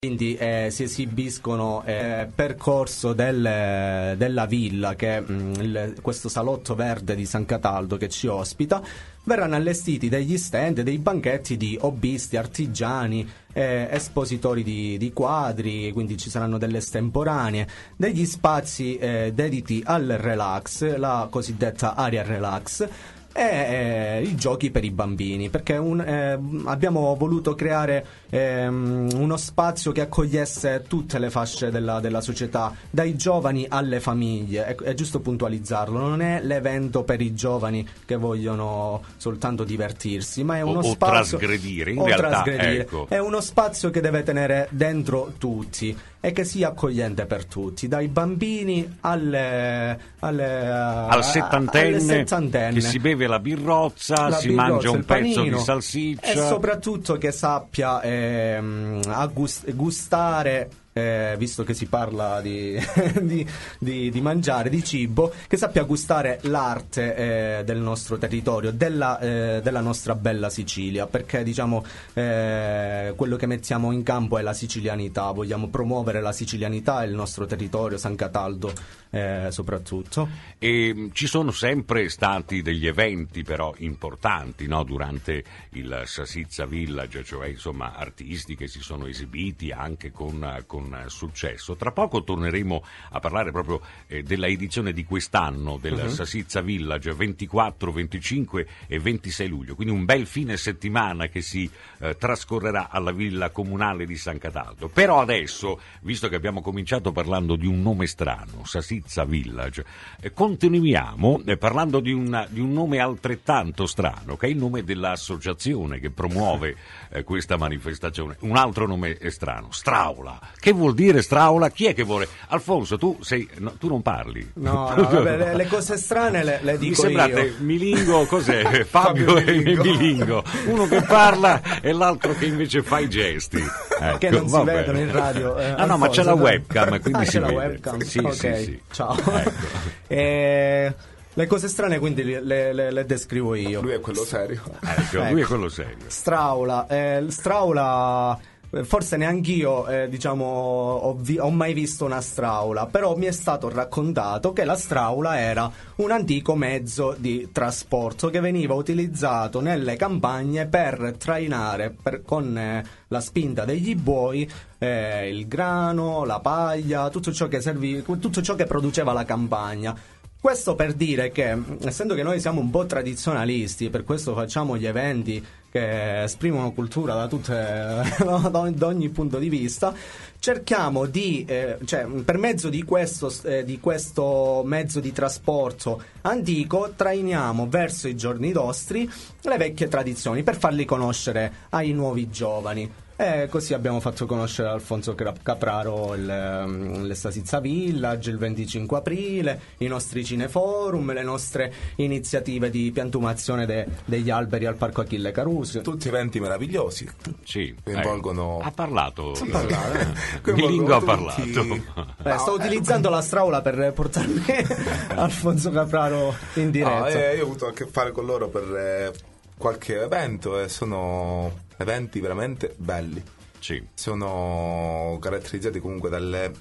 Quindi eh, si esibiscono eh, percorso del, della villa, che mh, mm, il, questo salotto verde di San Cataldo che ci ospita, verranno allestiti degli stand, dei banchetti di hobbisti, artigiani, eh, espositori di, di, quadri, quindi ci saranno delle estemporanee, degli spazi eh, dediti al relax, la cosiddetta area relax, è eh, i giochi per i bambini, perché un, eh, abbiamo voluto creare eh, uno spazio che accogliesse tutte le fasce della, della società, dai giovani alle famiglie, è, ecco, è, giusto puntualizzarlo, non è l'evento per i giovani che vogliono soltanto divertirsi, ma è uno o, spazio... O trasgredire, in o realtà, trasgredire. Ecco. È uno spazio che deve tenere dentro tutti e che sia accogliente per tutti, dai bambini alle, alle, al settantenne, alle settantenne, che si beve la birrozza, la si birrozza, mangia un pezzo panino, di salsiccia e soprattutto che sappia eh, gustare eh, visto che si parla di, di, di, di, mangiare, di cibo, che sappia gustare l'arte eh, del nostro territorio, della, eh, della, nostra bella Sicilia, perché diciamo eh, quello che mettiamo in campo è la sicilianità, vogliamo promuovere la sicilianità e il nostro territorio, San Cataldo eh, soprattutto. E, ehm, ci sono sempre stati degli eventi però importanti no? durante il Sassizza Village, cioè insomma artisti che si sono esibiti anche con, con successo. Tra poco torneremo a parlare proprio eh, della edizione di quest'anno del uh-huh. Mhm. Sassizza Village 24, 25 e 26 luglio, quindi un bel fine settimana che si eh, trascorrerà alla villa comunale di San Cataldo. Però adesso, visto che abbiamo cominciato parlando di un nome strano, Sassizza Pizza Village. Eh, continuiamo eh, parlando di, una, di, un nome altrettanto strano, che è il nome dell'associazione che promuove eh, questa manifestazione. Un altro nome è strano, Straula. Che vuol dire Straula? Chi è che vuole? Alfonso, tu, sei, no, tu non parli. No, no vabbè, le, le, cose strane le, le dico Mi sembrate io. Milingo, cos'è? Fabio, Fabio Milingo. e Milingo. Uno che parla e l'altro che invece fa i gesti. Ecco, che non ecco, si vedono in radio. Eh, ah, no, ma c'è la webcam, quindi ah, si c'è vede. La webcam. Sì, okay. sì, sì. Ciao. Ecco. e... Eh, le cose strane quindi le, le, le, descrivo io. Lui è quello serio. Ecco, ecco. Lui è quello serio. Straula. Eh, straula eh, forse neanch'io, eh, diciamo, ho, vi- ho, mai visto una straula, però mi è stato raccontato che la straula era un antico mezzo di trasporto che veniva utilizzato nelle campagne per trainare per, con eh, la spinta degli buoi eh, il grano, la paglia, tutto ciò che serviva, tutto ciò che produceva la campagna. Questo per dire che, essendo che noi siamo un po' tradizionalisti, per questo facciamo gli eventi che esprimono cultura da, tutte, da ogni punto di vista, cerchiamo di, eh, cioè, per mezzo di questo, eh, di questo, mezzo di trasporto antico, trainiamo verso i giorni nostri le vecchie tradizioni per farle conoscere ai nuovi giovani. E così abbiamo fatto conoscere Alfonso Capraro ehm, l'Estasizza Village il 25 aprile, i nostri cineforum, le nostre iniziative di piantumazione de, degli alberi al Parco Achille Caruso. Tutti eventi meravigliosi. Sì, eh, coinvolgono... Eh, ha parlato. Ha parlato. Eh. ha parlato. Beh, sto utilizzando la straula per portarmi Alfonso Capraro in diretta. No, eh, io ho avuto a che fare con loro per eh, qualche evento e sono eventi veramente belli. Sì. Sono caratterizzati comunque dalle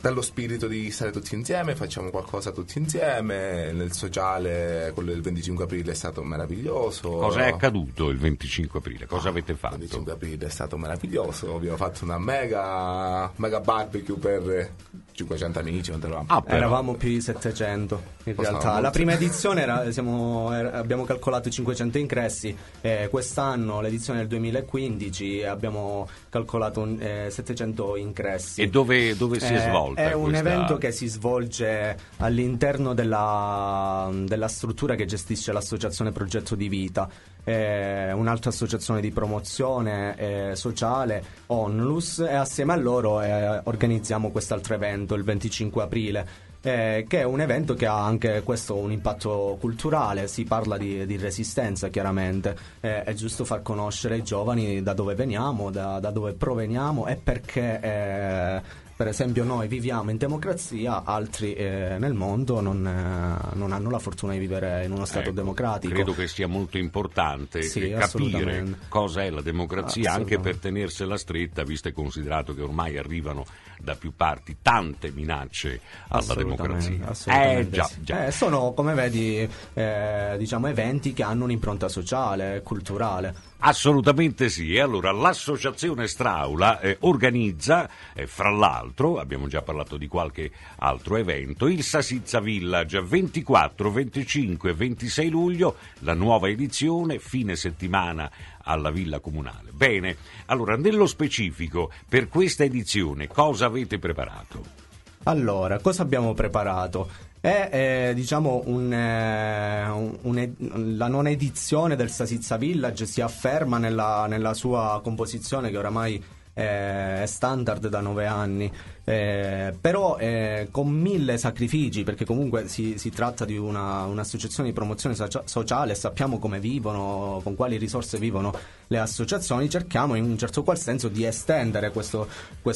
dallo spirito di stare tutti insieme, facciamo qualcosa tutti insieme, nel sociale quello del 25 aprile è stato meraviglioso. Cosa è accaduto il 25 aprile? Cosa ah, avete fatto? Il 25 aprile è stato meraviglioso, abbiamo fatto una mega, mega barbecue per 500 amici, ah, eravamo più di 700 in Cosa realtà. La prima edizione era, siamo, era, abbiamo calcolato 500 ingressi, eh, quest'anno l'edizione del 2015 abbiamo calcolato eh, 700 ingressi. E dove, dove si è eh, svolto? volta. È un questa... evento che si svolge all'interno della, della struttura che gestisce l'associazione Progetto di Vita un'altra associazione di promozione eh, sociale, Onlus, e assieme a loro eh, organizziamo quest'altro evento il 25 aprile. Eh, che è un evento che ha anche questo un impatto culturale, si parla di, di resistenza chiaramente, eh, è giusto far conoscere ai giovani da dove veniamo, da, da dove proveniamo e perché eh, per esempio noi viviamo in democrazia, altri eh, nel mondo non, eh, non, hanno la fortuna di vivere in uno Stato ecco, democratico. Credo che sia molto importante sì, eh, capire cosa è la democrazia anche per tenersela stretta, visto e considerato che ormai arrivano da più parti tante minacce alla democrazia. Eh, già, sì. già. Eh, sono, come vedi, eh, diciamo, eventi che hanno un'impronta sociale, culturale. Assolutamente sì, e allora l'associazione Straula eh, organizza, eh, fra l'altro, abbiamo già parlato di qualche altro evento, il Sasizza Village 24, 25 26 luglio, la nuova edizione, fine settimana alla Villa Comunale. Bene, allora nello specifico per questa edizione cosa avete preparato? Allora, cosa abbiamo preparato? È eh, diciamo un, eh, un, un, la non edizione del Sasizza Village si afferma nella, nella sua composizione che oramai è standard da nove anni eh, però eh, con mille sacrifici perché comunque si, si tratta di una, un'associazione di promozione socia- sociale sappiamo come vivono con quali risorse vivono le associazioni cerchiamo in un certo qual senso di estendere questo,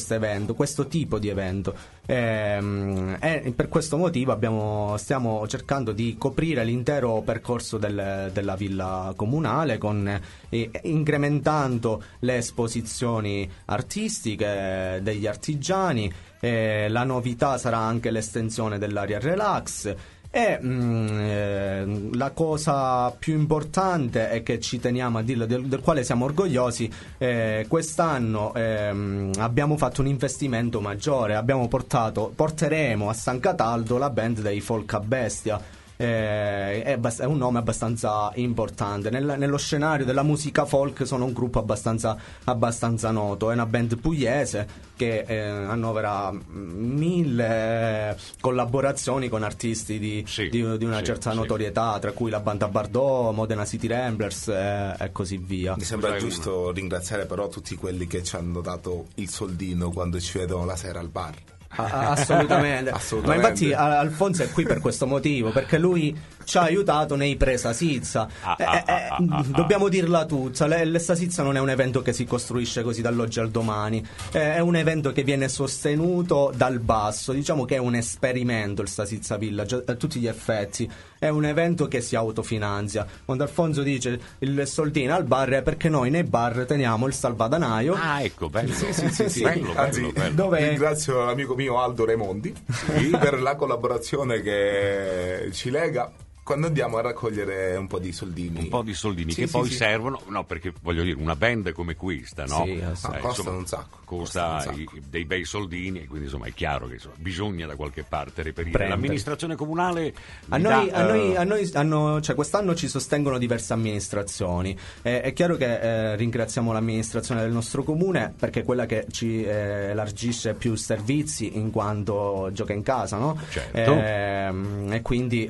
evento questo tipo di evento eh, e per questo motivo abbiamo, stiamo cercando di coprire l'intero percorso del, della villa comunale con, incrementando le esposizioni artistiche degli artigiani eh, la novità sarà anche l'estensione dell'aria relax. E mh, mm, eh, la cosa più importante e che ci teniamo a dirlo, del, del quale siamo orgogliosi, eh, quest'anno eh, abbiamo fatto un investimento maggiore, abbiamo portato, porteremo a San Cataldo la band dei Folk a Bestia eh, è, un nome abbastanza importante. Nel, nello scenario della musica folk sono un gruppo abbastanza, abbastanza noto, è una band pugliese che eh, annovera mille collaborazioni con artisti di, sì, di, di una sì, certa sì. notorietà, tra cui la banda Bardot, Modena City Ramblers eh, e così via. Mi sembra C'è giusto ringraziare però tutti quelli che ci hanno dato il soldino quando ci vedono la sera al bar assolutamente. assolutamente. Ma infatti Alfonso è qui per questo motivo, perché lui ci ha aiutato nei pre-Sasizza. Ah, eh, ah, eh, ah, mm, dobbiamo dirla tutta, l'Essasizza non è un evento che si costruisce così dall'oggi al domani, eh, è un evento che viene sostenuto dal basso, diciamo che è un esperimento il Sasizza Village a tutti gli effetti, è un evento che si autofinanzia. Quando Alfonso dice il soldino al bar è perché noi nei bar teniamo il salvadanaio. Ah, ecco, bello. sì, sì, sì, sì bello, Anzi, bello, bello. Dove... Ringrazio l'amico mio Aldo Remondi per la collaborazione che ci lega quando andiamo a raccogliere un po' di soldini. Un po' di soldini sì, che sì, poi sì. servono, no, perché voglio dire, una band come questa, no? Sì, ah, eh, costa un sacco. Costa, costa un sacco. I, dei bei soldini quindi insomma è chiaro che insomma, bisogna da qualche parte reperire. Prendere. L'amministrazione comunale... A noi, dà, a noi, uh... a noi hanno, cioè, quest'anno ci sostengono diverse amministrazioni. Eh, è chiaro che eh, ringraziamo l'amministrazione del nostro comune perché è quella che ci eh, elargisce più servizi in quanto gioca in casa, no? Certo. Ehm, e quindi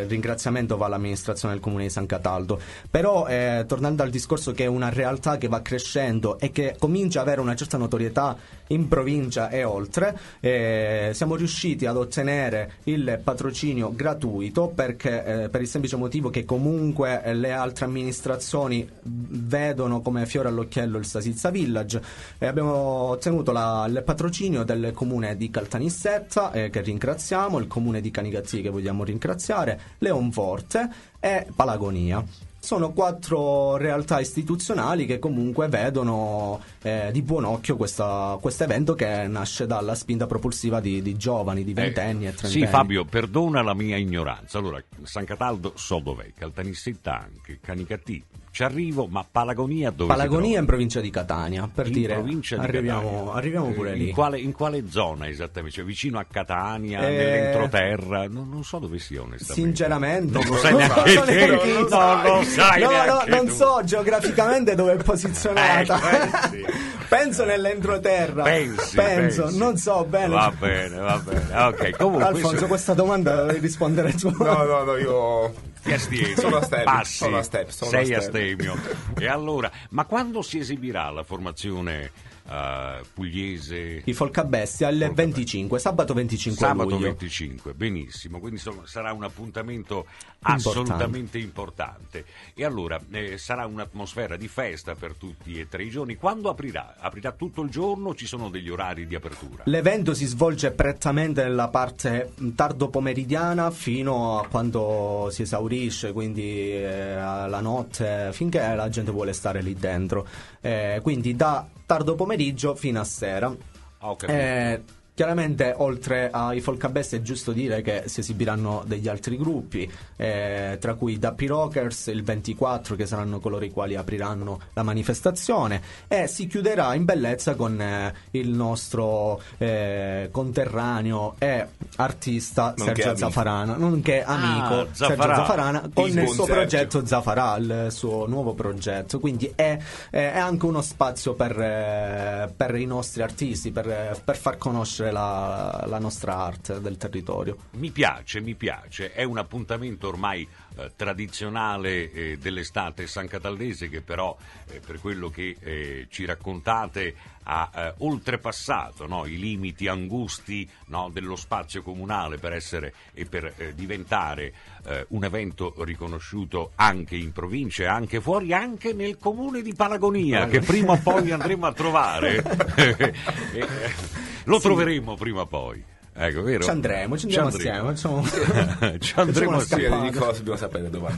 il ringraziamento va all'amministrazione del comune di San Cataldo. Però eh, tornando al discorso che è una realtà che va crescendo e che comincia ad avere una certa notorietà in provincia e oltre, eh, siamo riusciti ad ottenere il patrocinio gratuito perché, eh, per il semplice motivo che comunque eh, le altre amministrazioni vedono come fiore all'occhiello il Sasizza Village e abbiamo ottenuto la, il patrocinio del comune di Caltanissetta eh, che ringraziamo, il comune di Canigazzi che vogliamo ringraziare, Leonforte e Palagonia sono quattro realtà istituzionali che comunque vedono eh, di buon occhio questo evento che nasce dalla spinta propulsiva di, di giovani, di eh, ventenni eh, e trentenni. Sì, Fabio, perdona la mia ignoranza. Allora, San Cataldo so dov'è, Caltanissetta anche, Canicati, ci arrivo, ma Palagonia dove Palagonia in provincia di Catania, per in dire. Provincia di arriviamo, Catania. arriviamo eh, pure in lì. Quale, in quale zona esattamente? Cioè, vicino a Catania, eh... nell'entroterra? Non, non, so dove sia onestamente. Sinceramente. Non lo sai neanche te. Non No, no, sai. No, no, non tu. so geograficamente dove è posizionata. Eh, penso nell'entroterra. Pensi, penso, pensi. non so bene. Va bene, va bene. Okay, comunque, Alfonso, se... questa domanda devi rispondere tu. No, no, no, io sono a step, sono a step, sono sei a step. astemio. E allora, ma quando si esibirà la formazione uh, pugliese di Folcabestia il Folcabestia. 25, sabato 25 sabato luglio. 25, benissimo, quindi sono, sarà un appuntamento importante. assolutamente importante. E allora eh, sarà un'atmosfera di festa per tutti e tre i giorni. Quando aprirà? Aprirà tutto il giorno ci sono degli orari di apertura? L'evento si svolge prettamente nella parte tardo pomeridiana fino a quando si esaurisce, quindi eh, la notte, finché la gente vuole stare lì dentro. Eh, quindi da tardo pomeriggio fino a sera. Ah, okay. Eh, Chiaramente, oltre ai Folkabest, è giusto dire che si esibiranno degli altri gruppi, eh, tra cui Dappy Rockers, il 24, che saranno coloro i quali apriranno la manifestazione, e si chiuderà in bellezza con eh, il nostro eh, conterraneo e artista nonché Sergio amico. Zafarana, nonché ah, amico ah, Sergio Zaffarà. Zafarana, con il, il suo Sergio. progetto Zafarà, il suo nuovo progetto. Quindi è, eh, è anche uno spazio per, eh, per, i nostri artisti, per, eh, per far conoscere promuovere la, la, nostra arte del territorio. Mi piace, mi piace, è un appuntamento ormai eh, tradizionale eh, dell'estate San Cataldese che però eh, per quello che eh, ci raccontate ha eh, oltrepassato no? i limiti angusti no? dello spazio comunale per essere e per eh, diventare un evento riconosciuto anche in provincia, anche fuori, anche nel comune di Palagonia che prima o poi andremo a trovare. Lo sì. troveremo prima o poi. Ecco, vero? Ci andremo, ci andiamo assieme. Insomma. ci andremo insieme. dobbiamo sapere domani.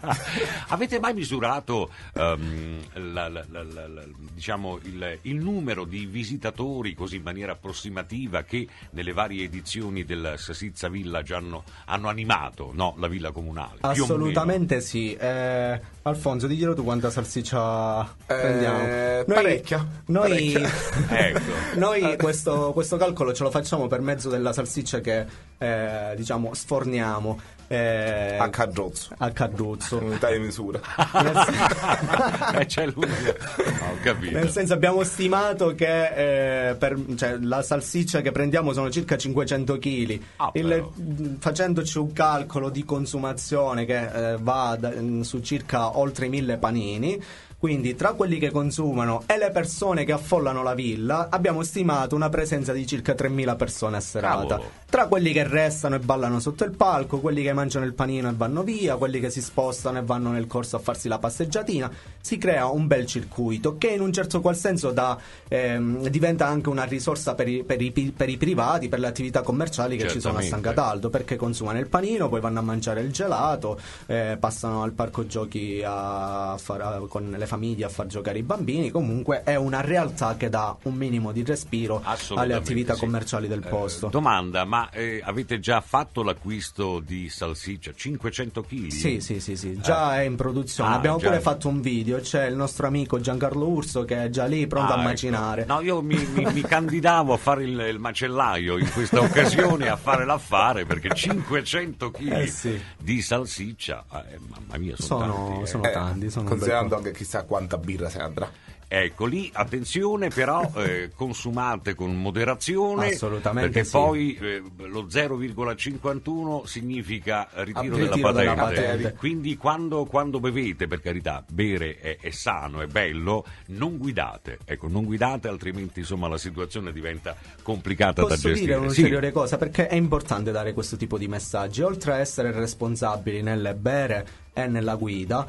Avete mai misurato um, la, la, la, diciamo il, il, numero di visitatori così in maniera approssimativa che nelle varie edizioni del Sassizza Village hanno, hanno animato no, la villa comunale? Assolutamente sì. Eh, Alfonso, diglielo tu quanta salsiccia eh, prendiamo. Noi, parecchia. Noi, parecchia. Ecco. noi questo, questo calcolo ce lo facciamo per mezzo della salsiccia che eh, diciamo sforniamo. Eh, a carrozzo. A carrozzo. Unità di misura. Nel, sen- oh, Nel senso abbiamo stimato che eh, per, cioè, la salsiccia che prendiamo sono circa 500 kg. Ah, Il, facendoci un calcolo di consumazione che eh, va da, su circa oltre 1000 panini. Quindi tra quelli che consumano e le persone che affollano la villa abbiamo stimato una presenza di circa 3.000 persone a serata. Cavolo. Tra quelli che restano e ballano sotto il palco, quelli che mangiano il panino e vanno via, quelli che si spostano e vanno nel corso a farsi la passeggiatina, si crea un bel circuito che in un certo qual senso da, ehm, diventa anche una risorsa per i, per, i, per i, privati, per le attività commerciali che ci sono a San Cataldo, perché consumano il panino, poi vanno a mangiare il gelato, eh, passano al parco giochi a far, con le famiglie a far giocare i bambini, comunque è una realtà che dà un minimo di respiro alle attività sì. commerciali del eh, posto. Eh, domanda, ma eh, avete già fatto l'acquisto di salsiccia? 500 kg? Sì, sì, sì, sì. già ah. è in produzione. Ah, Abbiamo pure fatto un video, c'è il nostro amico Giancarlo Urso che è già lì pronto ah, a ecco. macinare. No, io mi, mi, mi, candidavo a fare il, il macellaio in questa occasione, a fare l'affare, perché 500 kg eh sì. di salsiccia, eh, mamma mia, sono, sono tanti. Eh. Sono tanti sono considerando anche chissà quanta birra se ne andrà. Ecco lì, attenzione però, eh, consumate con moderazione, perché sì. poi eh, lo 0,51 significa ritiro, della patente. della, patente. Quindi quando, quando, bevete, per carità, bere è, è, sano, è bello, non guidate, ecco, non guidate altrimenti insomma la situazione diventa complicata Posso da gestire. Posso dire un'ulteriore sì. cosa, perché è importante dare questo tipo di messaggi, oltre a essere responsabili nel bere e nella guida,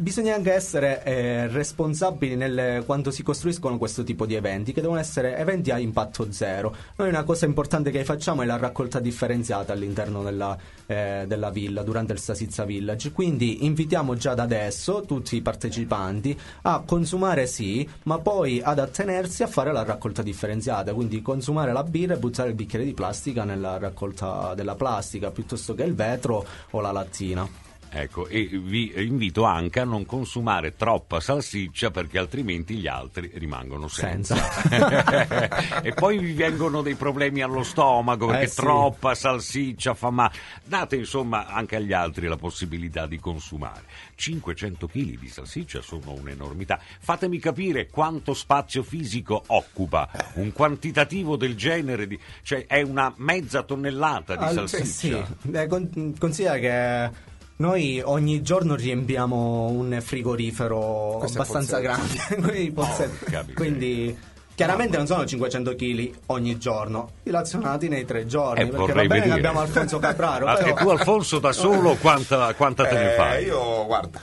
bisogna anche essere eh, responsabili nel, quando si costruiscono questo tipo di eventi, che devono essere eventi a impatto zero. Noi una cosa importante che facciamo è la raccolta differenziata all'interno della, eh, della villa, durante il Sasizza Village. Quindi invitiamo già da adesso tutti i partecipanti a consumare sì, ma poi ad attenersi a fare la raccolta differenziata, quindi consumare la birra e buttare il bicchiere di plastica nella raccolta della plastica piuttosto che il vetro o la lattina. Ecco, e vi invito anche a non consumare troppa salsiccia perché altrimenti gli altri rimangono senza. senza. e poi vi vengono dei problemi allo stomaco perché eh sì. troppa salsiccia fa male. Date insomma anche agli altri la possibilità di consumare. 500 kg di salsiccia sono un'enormità. Fatemi capire quanto spazio fisico occupa un quantitativo del genere, di... cioè è una mezza tonnellata di Al... salsiccia. Sì, eh, con... considera che noi ogni giorno riempiamo un frigorifero Questo abbastanza grande, quindi, oh, quindi Chiaramente non sono 500 kg ogni giorno, dilazionati nei tre giorni. Eh, perché va bene che abbiamo Alfonso Capraro. Ma però... tu, Alfonso, da solo quanta, quanta te ne eh, fai? Io, guarda,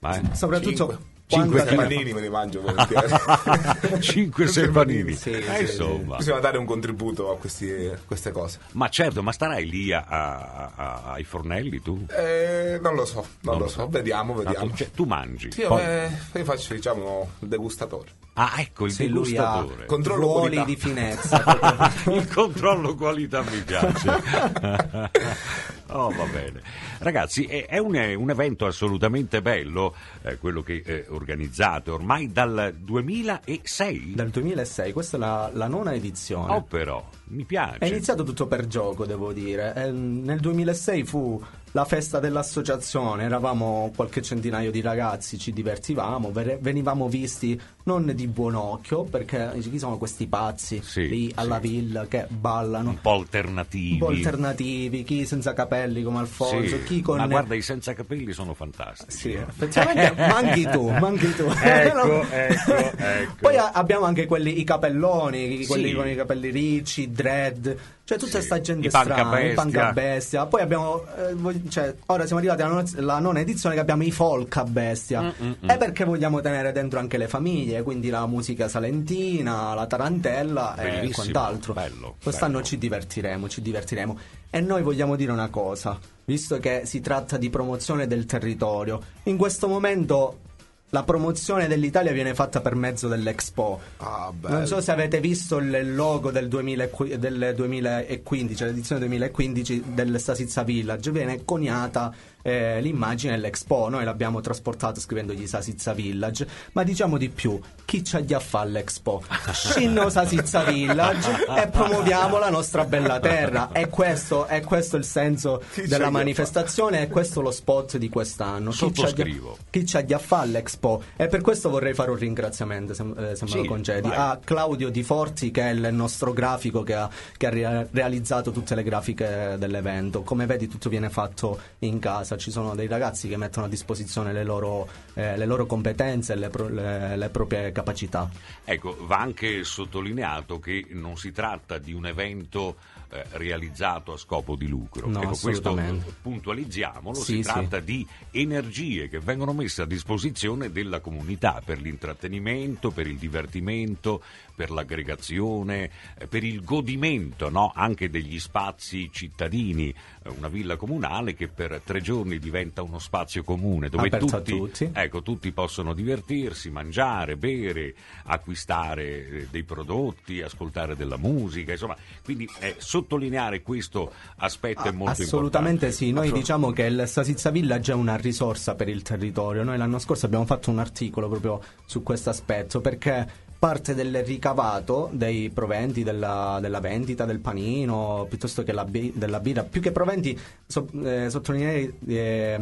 Vai. soprattutto. 5 Cinque panini me li mangio volentieri. Cinque, sei panini. Sì, eh, sì, insomma. Bisogna dare un contributo a, questi, a, queste cose. Ma certo, ma starai lì a, a, ai fornelli tu? Eh, non lo so, non, non lo, so. so. Vediamo, ah, vediamo. Tanto, cioè, tu mangi? Sì, poi... eh, io faccio, diciamo, il degustatore. Ah, ecco, il sì, degustatore. Lui controllo ruoli qualità. di finezza. il controllo qualità mi piace. Oh, va bene. Ragazzi, è un, un evento assolutamente bello, eh, quello che eh, organizzate ormai dal 2006. Dal 2006, questa è la, la nona edizione. Oh, però, mi piace. È iniziato tutto per gioco, devo dire. Eh, nel 2006 fu la festa dell'associazione, eravamo qualche centinaio di ragazzi, ci divertivamo, venivamo visti non di buon occhio, perché chi sono questi pazzi sì, lì alla sì. villa che ballano? Un po' alternativi. Un po' alternativi, chi senza capelli capelli come Alfonso, sì, chi con... Ma guarda, i senza capelli sono fantastici. Sì, manchi tu, manchi tu. Ecco, ecco, ecco. Poi abbiamo anche quelli, i capelloni, quelli sì. con i capelli ricci, dread, cioè tutta questa sì. gente strana, i panca bestia. Poi abbiamo, eh, cioè, ora siamo arrivati alla, non, alla nona edizione che abbiamo i folk a bestia. Mm-mm-mm. È mm, mm. perché vogliamo tenere dentro anche le famiglie, quindi la musica salentina, la tarantella Bellissimo, e quant'altro. Bello, Quest'anno bello. ci divertiremo, ci divertiremo. E noi vogliamo dire una cosa, visto che si tratta di promozione del territorio, in questo momento la promozione dell'Italia viene fatta per mezzo dell'Expo. Ah, non so se avete visto il logo del, 2000, del 2015, l'edizione 2015 del Sasizza Village, viene coniata eh, l'immagine dell'Expo. Noi l'abbiamo trasportata scrivendogli Sasizza Village, ma diciamo di più, chi c'ha gli affà all'Expo? Scinno Sasizza Village e promuoviamo la nostra bella terra. È questo, è questo il senso chi della manifestazione, è questo lo spot di quest'anno. Chi c'ha gli affà all'Expo? E per questo vorrei fare un ringraziamento, se, eh, se sì, me lo concedi, vai. a Claudio Di Forti che è il nostro grafico che ha, che ha realizzato tutte le grafiche dell'evento. Come vedi tutto viene fatto in casa casa ci sono dei ragazzi che mettono a disposizione le loro, eh, le loro competenze e le, pro, le, le, proprie capacità. Ecco, va anche sottolineato che non si tratta di un evento eh, realizzato a scopo di lucro. No, ecco, questo puntualizziamolo, sì, si tratta sì. di energie che vengono messe a disposizione della comunità per l'intrattenimento, per il divertimento, per l'aggregazione, eh, per il godimento no? anche degli spazi cittadini, eh, una villa comunale che per tre giorni giorni diventa uno spazio comune dove tutti, tutti. Ecco, tutti possono divertirsi, mangiare, bere, acquistare eh, dei prodotti, ascoltare della musica, insomma, quindi eh, sottolineare questo aspetto ah, è molto assolutamente importante. Assolutamente sì, noi Assol- diciamo che il Sasizza Village è una risorsa per il territorio, noi l'anno scorso abbiamo fatto un articolo proprio su questo aspetto perché parte del ricavato dei proventi della, della vendita del panino piuttosto che bi- della birra più che proventi so, eh, sottolineerei eh,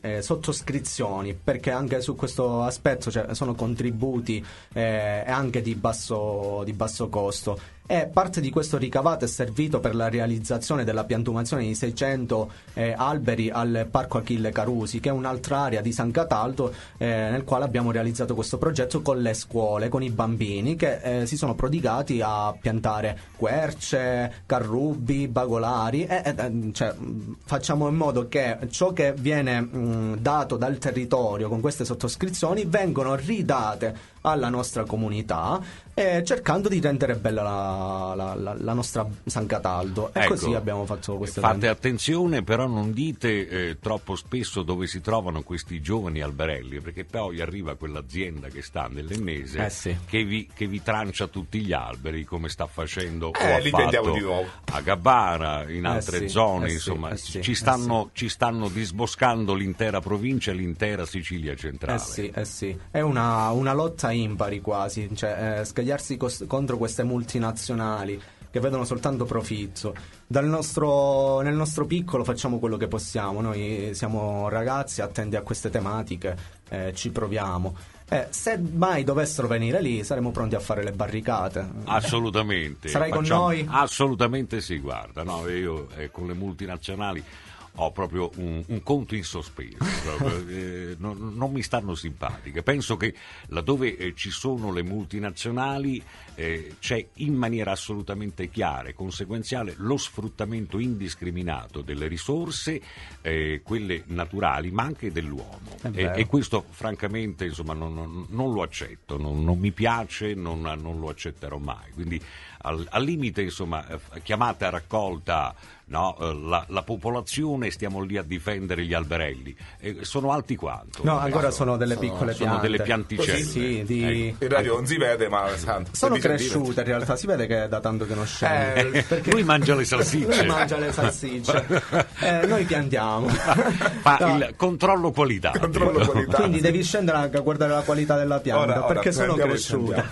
eh, sottoscrizioni perché anche su questo aspetto cioè, sono contributi eh, anche di basso, di basso costo e parte di questo ricavato è servito per la realizzazione della piantumazione di 600 eh, alberi al Parco Achille Carusi, che è un'altra area di San Cataldo eh, nel quale abbiamo realizzato questo progetto con le scuole, con i bambini che eh, si sono prodigati a piantare querce, carrubi, bagolari e, e cioè, facciamo in modo che ciò che viene mh, mm, dato dal territorio con queste sottoscrizioni vengono ridate alla nostra comunità, eh, cercando di rendere bella la, la, la, la nostra San Cataldo. E ecco, così abbiamo fatto questa Fate tante. attenzione, però non dite eh, troppo spesso dove si trovano questi giovani alberelli, perché poi arriva quell'azienda che sta nell'ennese eh sì. che, vi, che, vi, trancia tutti gli alberi, come sta facendo eh, a Gabbara, in eh, altre sì, zone, eh, insomma, sì, ci, stanno, ci, stanno, disboscando l'intera provincia e l'intera Sicilia centrale. Eh sì, eh sì. È una, una lotta impari quasi, cioè eh, scagliarsi cos- contro queste multinazionali che vedono soltanto profitto. Nostro, nel nostro piccolo facciamo quello che possiamo, noi siamo ragazzi attenti a queste tematiche, eh, ci proviamo. Eh, se mai dovessero venire lì saremmo pronti a fare le barricate. Assolutamente. Sarai Facciamo, con noi? Assolutamente sì, guarda, no, io eh, con le multinazionali ho proprio un, un conto in sospeso, eh, non, non, mi stanno simpatiche. Penso che laddove eh, ci sono le multinazionali eh, c'è in maniera assolutamente chiara e conseguenziale lo sfruttamento indiscriminato delle risorse, eh, quelle naturali, ma anche dell'uomo. E, e, questo francamente insomma, non, non, non, lo accetto, non, mi piace, non lo accetterò mai. Quindi al, al limite insomma, eh, chiamate a raccolta no, eh, la, la, popolazione stiamo lì a difendere gli alberelli. Eh, sono alti quanto? No, ancora sono delle sono, piccole sono piante. delle pianticelle. Sì, di... Ecco. in radio non si vede, ma ecco. sono cresciute in realtà. Si vede che è da tanto che non scende. Eh, eh perché... Lui mangia le salsicce. lui mangia le salsicce. eh, noi piantiamo. Fa no. il controllo qualità. Controllo qualità. Quindi devi scendere anche a guardare la qualità della pianta ora, perché ora, sono cresciute.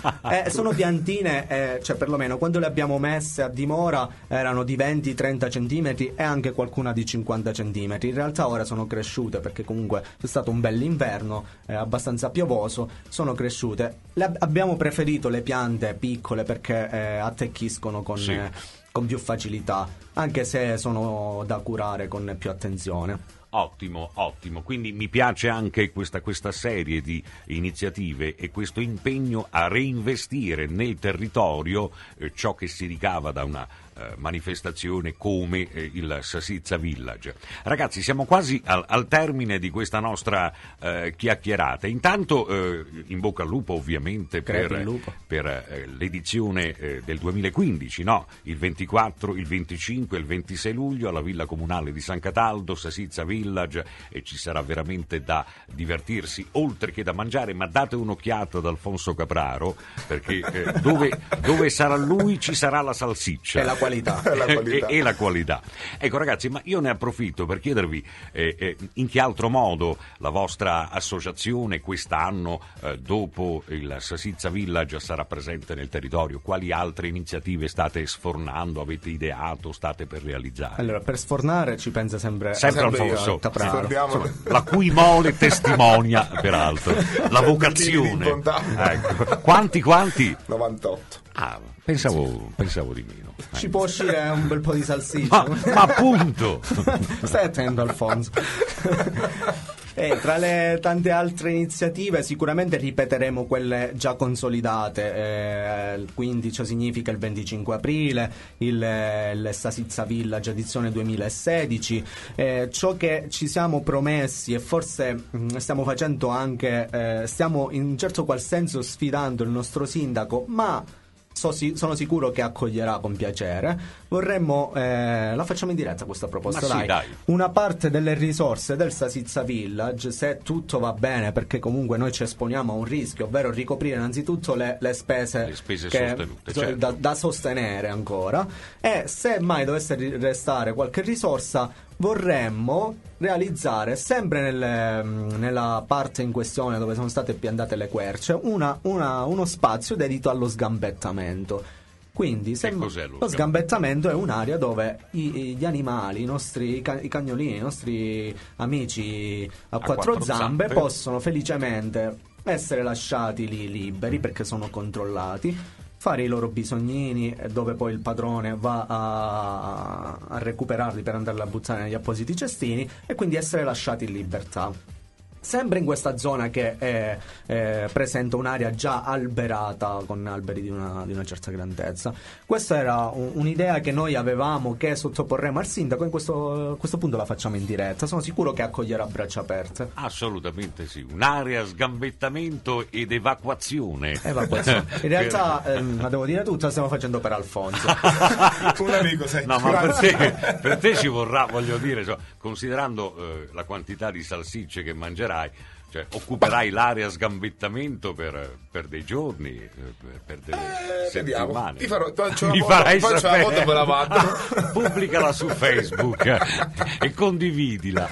sono piantine, cioè perlomeno quando le abbiamo messe a dimora erano di 20-30 cm e anche qualcuna di 50 cm. In realtà ora sono cresciute perché comunque c'è stato un bell'inverno eh, abbastanza piovoso, sono cresciute. Le abbiamo preferito le piante piccole perché eh, attecchiscono con... Sì. Eh, con più facilità, anche se sono da curare con più attenzione. Ottimo, ottimo. Quindi mi piace anche questa, questa, serie di iniziative e questo impegno a reinvestire nel territorio eh, ciò che si ricava da una eh, manifestazione come eh, il Sassizza Village. Ragazzi, siamo quasi al, al termine di questa nostra eh, chiacchierata. Intanto eh, in bocca al lupo ovviamente per, lupo. per eh, l'edizione del 2015, no? il 24, il 25 e il 26 luglio alla Villa Comunale di San Cataldo, Sassizza Village e ci sarà veramente da divertirsi oltre che da mangiare, ma date un'occhiata ad Alfonso Capraro perché dove, dove, sarà lui ci sarà la salsiccia qualità. la qualità. E, e, la qualità. Ecco ragazzi, ma io ne approfitto per chiedervi eh, eh, in che altro modo la vostra associazione quest'anno, eh, dopo il Sassizza Village, sarà presente nel territorio. Quali altre iniziative state sfornando, avete ideato, state per realizzare? Allora, per sfornare ci pensa sempre, sempre, sempre Alfonso, Insomma, la cui mole testimonia, peraltro, la cioè, vocazione. Ecco. Quanti, quanti? 98. Ah, pensavo, pensavo di meno. Ci può uscire un bel po' di salsiccia. ma, appunto! Stai attento, Alfonso. Eh, tra le tante altre iniziative sicuramente ripeteremo quelle già consolidate, eh, il 15 significa il 25 aprile, il, eh, Sasizza Village edizione 2016, eh, ciò che ci siamo promessi e forse mm, stiamo facendo anche, eh, stiamo in un certo qual senso sfidando il nostro sindaco, ma so, sì, sono sicuro che accoglierà con piacere. Vorremmo, eh, la facciamo in diretta questa proposta. Sì, dai. Dai. Una parte delle risorse del Sasizza Village, se tutto va bene, perché comunque noi ci esponiamo a un rischio, ovvero ricoprire innanzitutto le, le spese, le spese che, sostenute, certo. da, da sostenere ancora. E se mai dovesse restare qualche risorsa, vorremmo realizzare sempre nelle, mm, nella parte in questione dove sono state piantate le querce una, una, uno spazio dedito allo sgambettamento. Quindi se lo, lo sgambettamento è un'area dove i, gli animali, i nostri i cagnolini, i nostri amici a, a quattro, quattro zampe, zampe possono felicemente essere lasciati lì liberi perché sono controllati fare i loro bisognini eh, dove poi il padrone va a, a recuperarli per andarli a buttare negli appositi cestini e quindi essere lasciati in libertà sempre in questa zona che è, eh, eh, presenta un'area già alberata con alberi di una, di una certa grandezza. Questa era un, un'idea che noi avevamo che sottoporremo al sindaco, in questo, a questo punto la facciamo in diretta, sono sicuro che accoglierà a braccia aperte. Assolutamente sì, un'area sgambettamento ed evacuazione. evacuazione. In realtà, ehm, la devo dire tutta, stiamo facendo per Alfonso. un amico, sei No, ma per te, per te, ci vorrà, voglio dire, cioè, considerando eh, la quantità di salsicce che mangerà, occuperai. Cioè, occuperai l'area sgambettamento per, per, dei giorni, per, eh, per delle eh, settimane. Ti farò, Mi moda, farai sapere. La moda, la Pubblicala su Facebook e condividila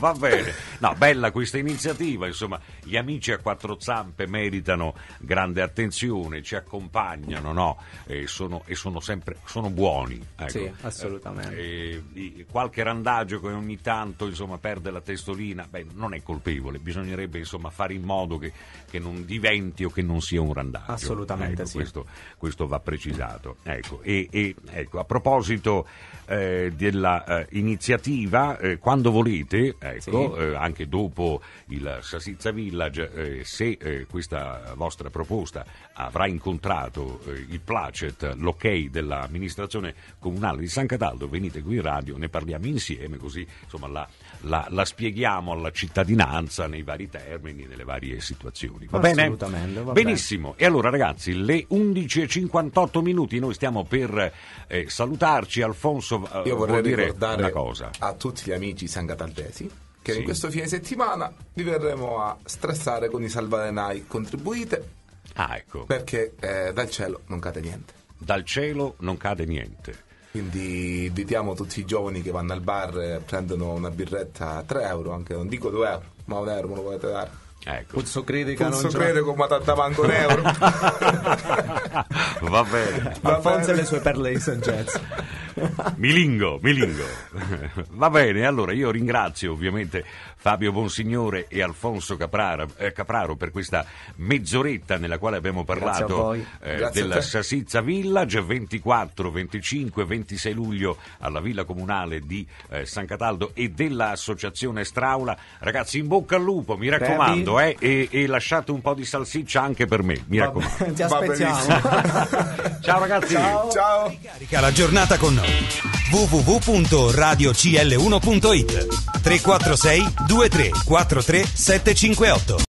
va bene. No, bella questa iniziativa, insomma, gli amici a quattro zampe meritano grande attenzione, ci accompagnano, no? E sono, e sono sempre sono buoni. Ecco. Sì, assolutamente. Eh, e, e, qualche randaggio che ogni tanto insomma, perde la testolina, beh, non è colpevole, bisognerebbe insomma, fare in modo che, che, non diventi o che non sia un randaggio. Assolutamente ecco, sì. Questo, questo, va precisato. Ecco, e, ecco a proposito eh, dell'iniziativa eh, eh, quando volete, ecco, sì. Eh, anche dopo il Sassizza Village, eh, se questa vostra proposta avrà incontrato il placet, l'ok dell'amministrazione comunale di San Cataldo, venite qui in radio, ne parliamo insieme così insomma la la, la, spieghiamo alla cittadinanza nei vari termini, nelle varie situazioni. Va ah, bene? Va Benissimo. Bene. E allora ragazzi, le 11.58 minuti noi stiamo per eh, salutarci. Alfonso, eh, io vorrei dire ricordare una cosa. a tutti gli amici sangataldesi che sì. in questo fine settimana vi verremo a stressare con i salvadenai. Contribuite. Ah, ecco. Perché eh, dal cielo non cade niente. Dal cielo non cade niente. Quindi invitiamo tutti i giovani che vanno al bar, e eh, prendono una birretta a 3 euro, anche non dico 2 euro, ma un euro me lo potete dare. Ecco. Puzzo critica Puzzo non crede con Matanta Mango un euro. Va bene. Alfonso e le sue perle di saggezza. Milingo, Milingo. Va bene, allora io ringrazio ovviamente Fabio Bonsignore e Alfonso Caprara, eh, Capraro per questa mezz'oretta nella quale abbiamo parlato eh, della Sassizza Village 24, 25, 26 luglio alla Villa Comunale di eh, San Cataldo e dell'Associazione Straula. Ragazzi, in bocca al lupo, mi raccomando, eh, e, e, lasciate un po' di salsiccia anche per me, mi raccomando. Ti aspettiamo. Ciao ragazzi. Ciao. Ciao. Ricarica la giornata con Milano. www.radiocl1.it 346 23 758